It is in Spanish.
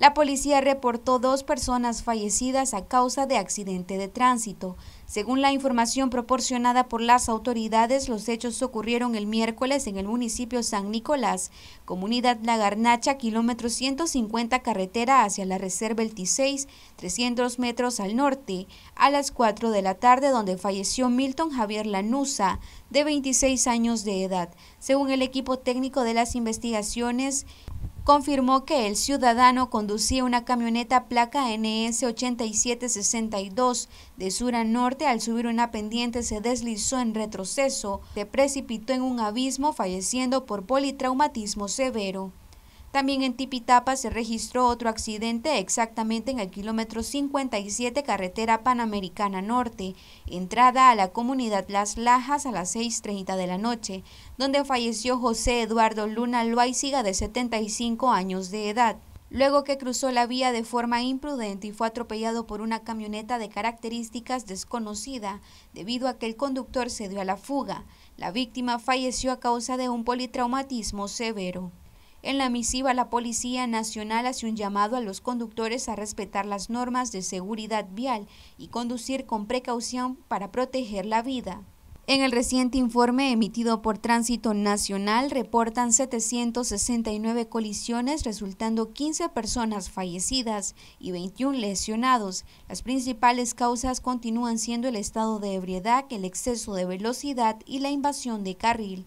La policía reportó dos personas fallecidas a causa de accidente de tránsito. Según la información proporcionada por las autoridades, los hechos ocurrieron el miércoles en el municipio San Nicolás, comunidad La Garnacha, kilómetro 150 carretera hacia la Reserva 26, 300 metros al norte, a las 4 de la tarde, donde falleció Milton Javier Lanusa, de 26 años de edad. Según el equipo técnico de las investigaciones, confirmó que el ciudadano conducía una camioneta placa NS 8762 de sur a norte. Al subir una pendiente se deslizó en retroceso, se precipitó en un abismo falleciendo por politraumatismo severo. También en Tipitapa se registró otro accidente exactamente en el kilómetro 57 carretera Panamericana Norte, entrada a la comunidad Las Lajas a las 6.30 de la noche, donde falleció José Eduardo Luna Loaiziga de 75 años de edad luego que cruzó la vía de forma imprudente y fue atropellado por una camioneta de características desconocida debido a que el conductor se dio a la fuga. La víctima falleció a causa de un politraumatismo severo. En la misiva, la Policía Nacional hace un llamado a los conductores a respetar las normas de seguridad vial y conducir con precaución para proteger la vida. En el reciente informe emitido por Tránsito Nacional reportan 769 colisiones, resultando 15 personas fallecidas y 21 lesionados. Las principales causas continúan siendo el estado de ebriedad, el exceso de velocidad y la invasión de carril.